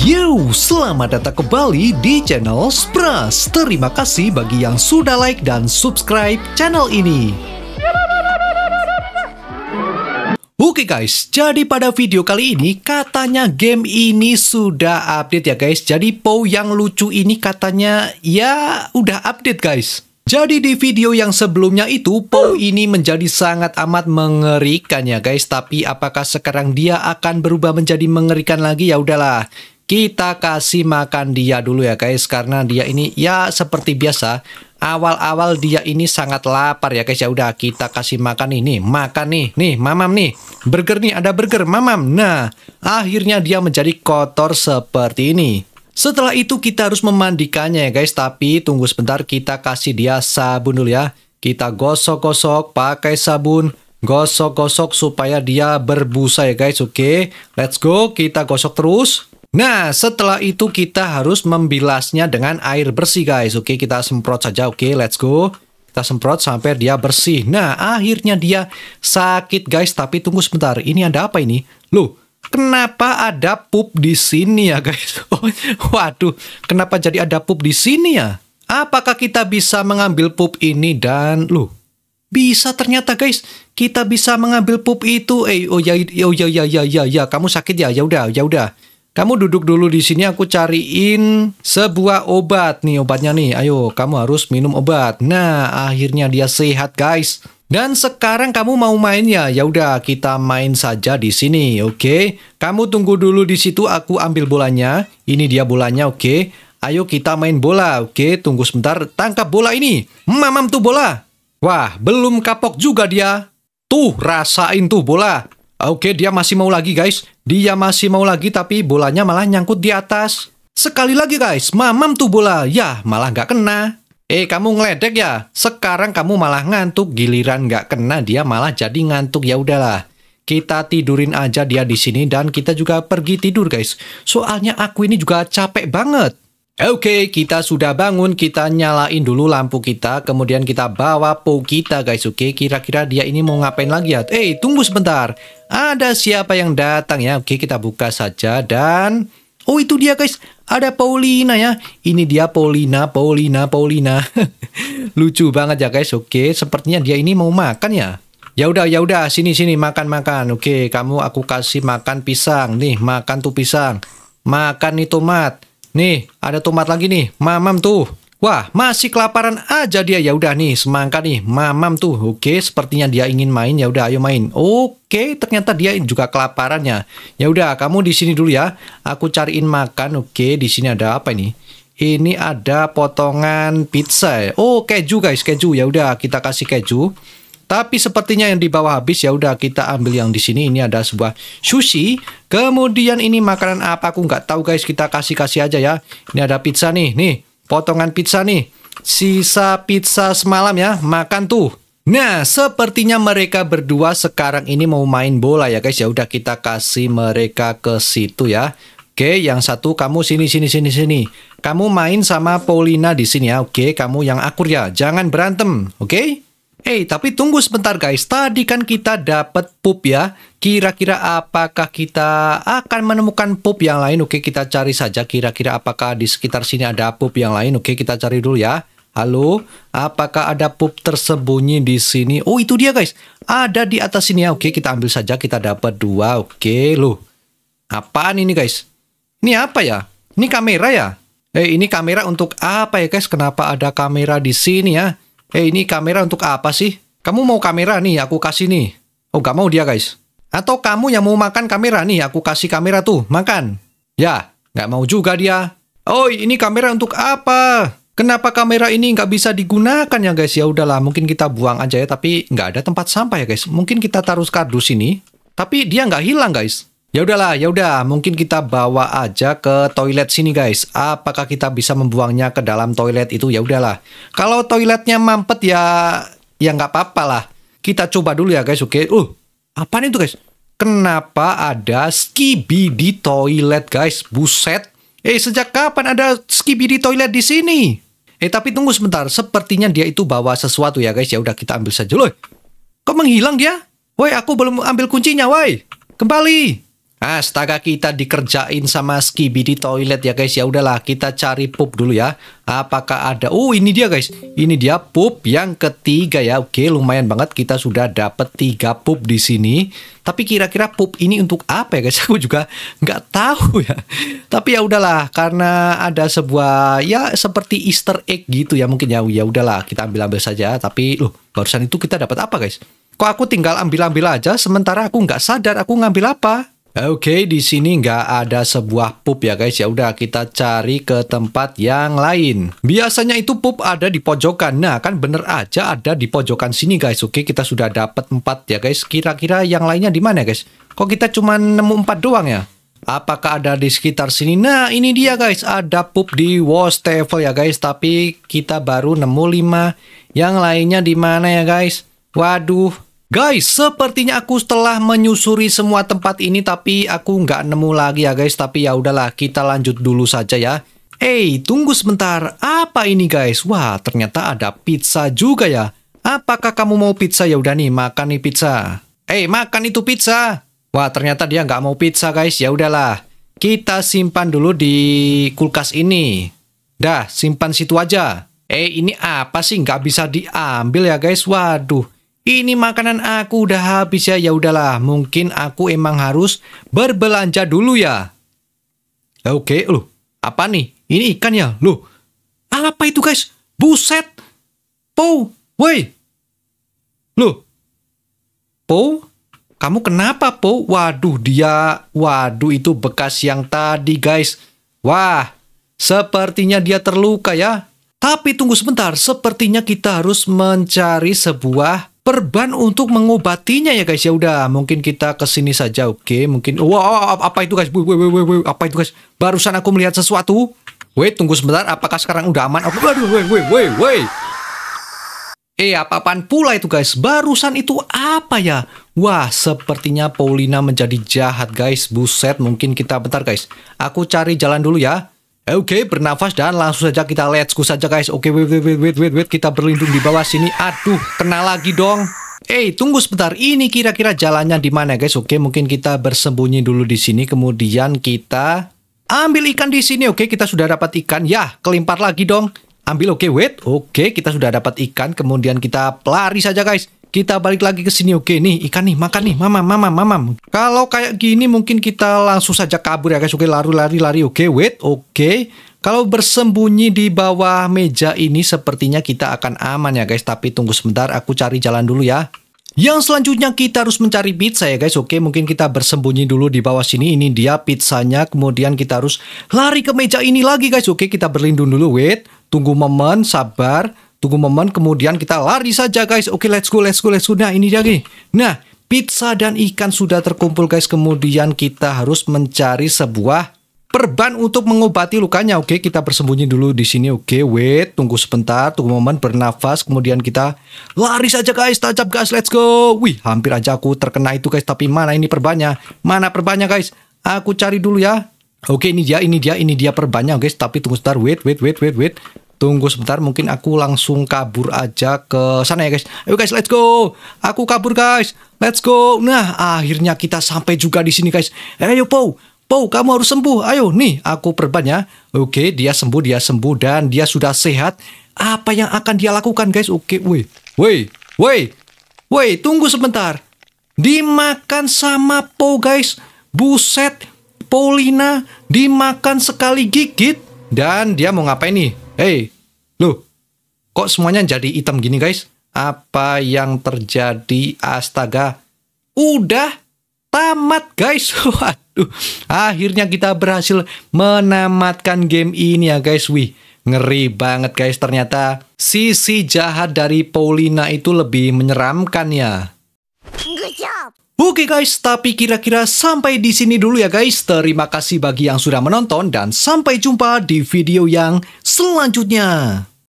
Yo, selamat datang kembali di channel Spras. Terima kasih bagi yang sudah like dan subscribe channel ini. Oke okay guys, jadi pada video kali ini katanya game ini sudah update ya guys. Jadi Po yang lucu ini katanya ya udah update guys. Jadi di video yang sebelumnya itu, Po ini menjadi sangat amat mengerikan ya guys. Tapi apakah sekarang dia akan berubah menjadi mengerikan lagi? Ya udahlah, kita kasih makan dia dulu ya guys karena dia ini ya seperti biasa awal-awal dia ini sangat lapar ya guys ya udah kita kasih makan ini makan nih nih mamam nih burger nih ada burger mamam nah akhirnya dia menjadi kotor seperti ini setelah itu kita harus memandikannya ya guys tapi tunggu sebentar kita kasih dia sabun dulu ya kita gosok-gosok pakai sabun gosok-gosok supaya dia berbusa ya guys oke okay, let's go kita gosok terus Nah, setelah itu kita harus membilasnya dengan air bersih, guys. Oke, kita semprot saja. Oke, let's go. Kita semprot sampai dia bersih. Nah, akhirnya dia sakit, guys. Tapi tunggu sebentar. Ini ada apa ini? Loh, kenapa ada pup di sini ya, guys? Oh, waduh, kenapa jadi ada pup di sini ya? Apakah kita bisa mengambil pup ini dan... Loh, bisa ternyata guys, kita bisa mengambil pup itu. Eh, oh ya, oh ya, ya, ya, ya, ya. Kamu sakit ya? Ya udah, ya udah kamu duduk dulu di sini aku cariin sebuah obat nih obatnya nih. Ayo, kamu harus minum obat. Nah, akhirnya dia sehat, guys. Dan sekarang kamu mau main ya? Ya udah, kita main saja di sini, oke? Okay? Kamu tunggu dulu di situ, aku ambil bolanya. Ini dia bolanya, oke? Okay? Ayo kita main bola, oke? Okay? Tunggu sebentar, tangkap bola ini. Mamam tuh bola. Wah, belum kapok juga dia. Tuh, rasain tuh bola. Oke, dia masih mau lagi guys. Dia masih mau lagi tapi bolanya malah nyangkut di atas. Sekali lagi guys, mamam tuh bola. Ya, malah nggak kena. Eh, kamu ngeledek ya? Sekarang kamu malah ngantuk. Giliran nggak kena, dia malah jadi ngantuk. Ya udahlah. Kita tidurin aja dia di sini dan kita juga pergi tidur guys. Soalnya aku ini juga capek banget. Oke, okay, kita sudah bangun, kita nyalain dulu lampu kita, kemudian kita bawa po kita guys, oke? Okay? Kira-kira dia ini mau ngapain lagi ya? Eh, hey, tunggu sebentar. Ada siapa yang datang ya? Oke, kita buka saja dan oh itu dia guys, ada Paulina ya. Ini dia Paulina, Paulina, Paulina. Lucu banget ya guys. Oke, sepertinya dia ini mau makan ya. Ya udah, ya udah, sini sini makan makan. Oke, kamu aku kasih makan pisang nih, makan tuh pisang. Makan nih tomat. Nih, ada tomat lagi nih. Mamam tuh. Wah, masih kelaparan aja dia. Ya udah nih, semangka nih. Mamam tuh. Oke, sepertinya dia ingin main. Ya udah, ayo main. Oke, ternyata dia juga kelaparannya. Ya udah, kamu di sini dulu ya. Aku cariin makan. Oke, di sini ada apa ini? Ini ada potongan pizza. Oh, keju guys, keju. Ya udah, kita kasih keju. Tapi sepertinya yang di bawah habis ya udah kita ambil yang di sini. Ini ada sebuah sushi. Kemudian ini makanan apa aku nggak tahu guys. Kita kasih kasih aja ya. Ini ada pizza nih. Nih, potongan pizza nih. Sisa pizza semalam ya, makan tuh. Nah, sepertinya mereka berdua sekarang ini mau main bola ya guys. Ya udah kita kasih mereka ke situ ya. Oke, yang satu kamu sini sini sini sini. Kamu main sama Paulina di sini ya. Oke, kamu yang akur ya. Jangan berantem, oke? Eh, hey, tapi tunggu sebentar guys. Tadi kan kita dapat pup ya. Kira-kira apakah kita akan menemukan pup yang lain? Oke, kita cari saja kira-kira apakah di sekitar sini ada pup yang lain. Oke, kita cari dulu ya. Halo, apakah ada pup tersembunyi di sini? Oh, itu dia guys. Ada di atas sini ya. Oke, kita ambil saja. Kita dapat dua. Oke, loh. Apaan ini guys? Ini apa ya? Ini kamera ya? Eh, ini kamera untuk apa ya guys? Kenapa ada kamera di sini ya? Eh ini kamera untuk apa sih? Kamu mau kamera nih, aku kasih nih. Oh gak mau dia guys. Atau kamu yang mau makan kamera nih, aku kasih kamera tuh, makan. Ya, gak mau juga dia. Oh ini kamera untuk apa? Kenapa kamera ini nggak bisa digunakan ya guys? Ya udahlah, mungkin kita buang aja ya. Tapi nggak ada tempat sampah ya guys. Mungkin kita taruh kardus ini. Tapi dia nggak hilang guys. Ya udahlah, ya udah, mungkin kita bawa aja ke toilet sini guys. Apakah kita bisa membuangnya ke dalam toilet itu? Ya udahlah. Kalau toiletnya mampet ya ya nggak apa-apa lah. Kita coba dulu ya guys, oke. Uh, apa itu guys? Kenapa ada skibi di toilet guys? Buset. Eh, sejak kapan ada skibi di toilet di sini? Eh, tapi tunggu sebentar. Sepertinya dia itu bawa sesuatu ya guys. Ya udah kita ambil saja loh. Kok menghilang dia? Woi, aku belum ambil kuncinya, woi. Kembali. Astaga ah, kita dikerjain sama Skibi di toilet ya guys ya udahlah kita cari pup dulu ya apakah ada oh ini dia guys ini dia pup yang ketiga ya oke lumayan banget kita sudah dapat tiga pup di sini tapi kira-kira pup ini untuk apa ya guys aku juga nggak tahu ya tapi ya udahlah karena ada sebuah ya seperti Easter egg gitu ya mungkin ya ya udahlah kita ambil-ambil saja tapi loh barusan itu kita dapat apa guys kok aku tinggal ambil-ambil aja sementara aku nggak sadar aku ngambil apa Oke, okay, di sini nggak ada sebuah pup ya guys. Ya udah kita cari ke tempat yang lain. Biasanya itu pup ada di pojokan. Nah, kan bener aja ada di pojokan sini guys. Oke, okay, kita sudah dapat empat ya guys. Kira-kira yang lainnya di mana guys? Kok kita cuma nemu empat doang ya? Apakah ada di sekitar sini? Nah, ini dia guys. Ada pup di Wastafel ya guys. Tapi kita baru nemu lima. Yang lainnya di mana ya guys? Waduh, Guys, sepertinya aku setelah menyusuri semua tempat ini tapi aku nggak nemu lagi ya guys. Tapi ya udahlah, kita lanjut dulu saja ya. Eh, hey, tunggu sebentar. Apa ini guys? Wah, ternyata ada pizza juga ya. Apakah kamu mau pizza? Ya udah nih, makan nih pizza. Eh, hey, makan itu pizza. Wah, ternyata dia nggak mau pizza guys. Ya udahlah, kita simpan dulu di kulkas ini. Dah, simpan situ aja. Eh, hey, ini apa sih? Nggak bisa diambil ya guys. Waduh ini makanan aku udah habis ya, ya udahlah, mungkin aku emang harus berbelanja dulu ya. Oke, loh, apa nih? Ini ikan ya, loh. Apa itu guys? Buset. Po, woi. Loh. Po, kamu kenapa Po? Waduh, dia, waduh itu bekas yang tadi guys. Wah, sepertinya dia terluka ya. Tapi tunggu sebentar, sepertinya kita harus mencari sebuah perban untuk mengobatinya ya guys ya udah mungkin kita kesini saja oke mungkin wow oh, oh, oh, apa itu guys apa itu guys barusan aku melihat sesuatu wait tunggu sebentar apakah sekarang udah aman aku aduh wait wait wait wait Eh, apa-apaan pula itu guys? Barusan itu apa ya? Wah, sepertinya Paulina menjadi jahat guys. Buset, mungkin kita bentar guys. Aku cari jalan dulu ya. Oke, okay, bernafas dan langsung saja kita let's go saja guys. Oke, okay, wait, wait, wait, wait, wait, kita berlindung di bawah sini. Aduh, kena lagi dong. Eh, hey, tunggu sebentar. Ini kira-kira jalannya di mana, guys? Oke, okay, mungkin kita bersembunyi dulu di sini, kemudian kita ambil ikan di sini. Oke, okay, kita sudah dapat ikan. Ya, kelimpar lagi dong. Ambil, oke, okay, wait. Oke, okay, kita sudah dapat ikan, kemudian kita pelari saja, guys kita balik lagi ke sini oke nih ikan nih makan nih mama mama mama kalau kayak gini mungkin kita langsung saja kabur ya guys oke lari lari lari oke wait oke kalau bersembunyi di bawah meja ini sepertinya kita akan aman ya guys tapi tunggu sebentar aku cari jalan dulu ya yang selanjutnya kita harus mencari pizza ya guys Oke mungkin kita bersembunyi dulu di bawah sini Ini dia pizzanya Kemudian kita harus lari ke meja ini lagi guys Oke kita berlindung dulu Wait Tunggu momen Sabar Tunggu momen, kemudian kita lari saja guys. Oke, okay, let's go, let's go, let's go. Nah, ini dia nih. Nah, pizza dan ikan sudah terkumpul guys. Kemudian kita harus mencari sebuah perban untuk mengobati lukanya. Oke, okay, kita bersembunyi dulu di sini. Oke, okay, wait, tunggu sebentar, tunggu momen, bernafas. Kemudian kita lari saja guys, tancap guys. let's go. Wih, hampir aja aku terkena itu guys. Tapi mana ini perbannya? Mana perbannya guys? Aku cari dulu ya. Oke, ini dia, ini dia, ini dia perbannya guys. Tapi tunggu sebentar, wait, wait, wait, wait, wait tunggu sebentar mungkin aku langsung kabur aja ke sana ya guys ayo guys let's go aku kabur guys let's go nah akhirnya kita sampai juga di sini guys ayo po Po, kamu harus sembuh. Ayo, nih, aku perban ya. Oke, dia sembuh, dia sembuh, dan dia sudah sehat. Apa yang akan dia lakukan, guys? Oke, woi, woi, woi, woi, tunggu sebentar. Dimakan sama Po, guys. Buset, Polina. dimakan sekali gigit. Dan dia mau ngapain nih? Hei, loh, kok semuanya jadi hitam gini guys? Apa yang terjadi? Astaga, udah tamat guys. Waduh, akhirnya kita berhasil menamatkan game ini ya guys. Wih, ngeri banget guys. Ternyata sisi jahat dari Paulina itu lebih menyeramkan ya. Oke guys, tapi kira-kira sampai di sini dulu ya guys. Terima kasih bagi yang sudah menonton dan sampai jumpa di video yang selanjutnya.